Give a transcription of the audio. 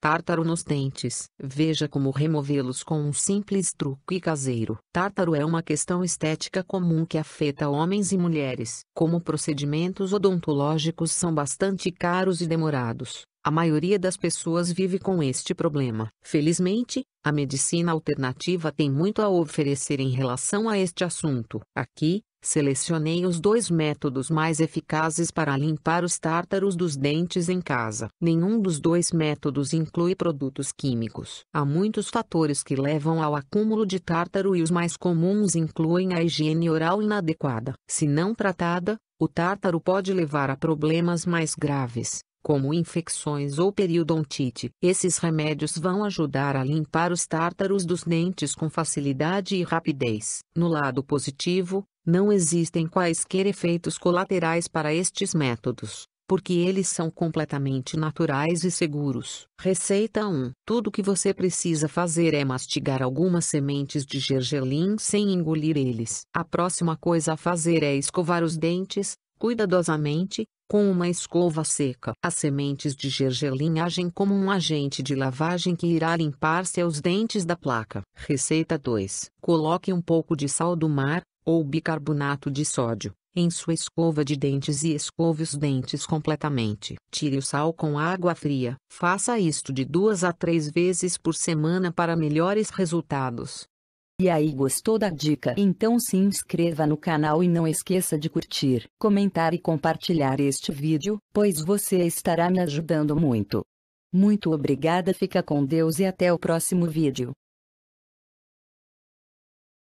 Tártaro nos dentes. Veja como removê-los com um simples truque caseiro. Tártaro é uma questão estética comum que afeta homens e mulheres. Como procedimentos odontológicos são bastante caros e demorados, a maioria das pessoas vive com este problema. Felizmente, a medicina alternativa tem muito a oferecer em relação a este assunto. Aqui, Selecionei os dois métodos mais eficazes para limpar os tártaros dos dentes em casa. Nenhum dos dois métodos inclui produtos químicos. Há muitos fatores que levam ao acúmulo de tártaro e os mais comuns incluem a higiene oral inadequada. Se não tratada, o tártaro pode levar a problemas mais graves como infecções ou periodontite. Esses remédios vão ajudar a limpar os tártaros dos dentes com facilidade e rapidez. No lado positivo, não existem quaisquer efeitos colaterais para estes métodos, porque eles são completamente naturais e seguros. Receita 1. Tudo o que você precisa fazer é mastigar algumas sementes de gergelim sem engolir eles. A próxima coisa a fazer é escovar os dentes, cuidadosamente, com uma escova seca. As sementes de gergelim agem como um agente de lavagem que irá limpar seus dentes da placa. Receita 2. Coloque um pouco de sal do mar, ou bicarbonato de sódio, em sua escova de dentes e escove os dentes completamente. Tire o sal com água fria. Faça isto de duas a três vezes por semana para melhores resultados. E aí gostou da dica? Então se inscreva no canal e não esqueça de curtir, comentar e compartilhar este vídeo, pois você estará me ajudando muito. Muito obrigada fica com Deus e até o próximo vídeo.